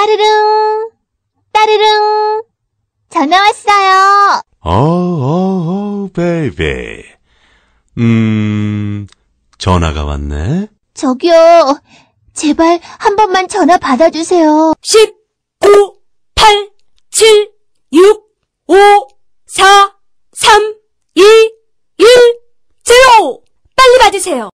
따르릉, 따르릉. 전화 왔어요. 어어어, 베이비. 음, 전화가 왔네. 저기요. 제발 한 번만 전화 받아주세요. 10, 9, 8, 7, 6, 5, 4, 3, 2, 1, 0! 빨리 받으세요.